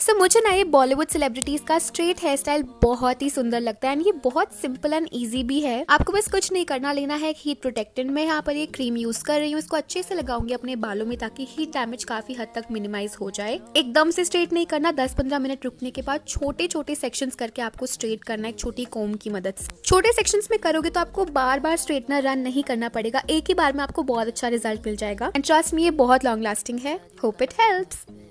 सो so, मुझे ना ये बॉलीवुड सेलिब्रिटीज का स्ट्रेट हेयर स्टाइल बहुत ही सुंदर लगता है एंड ये बहुत सिंपल एंड इजी भी है आपको बस कुछ नहीं करना लेना है हीट प्रोटेक्टेड में यहाँ पर ये क्रीम यूज कर रही हूँ इसको अच्छे से लगाऊंगी अपने बालों में ताकि हीट डैमेज काफी हद तक मिनिमाइज हो जाए एकदम से स्ट्रेट नहीं करना दस पंद्रह मिनट रुकने के बाद छोटे छोटे सेक्शन करके आपको स्ट्रेट करना है छोटी कोम की मदद से छोटे सेक्शन में करोगे तो आपको बार बार स्ट्रेटनर रन नहीं करना पड़ेगा एक ही बार में आपको बहुत अच्छा रिजल्ट मिल जाएगा एंड ट्रस्ट में ये बहुत लॉन्ग लास्टिंग है होप इट हेल्प्स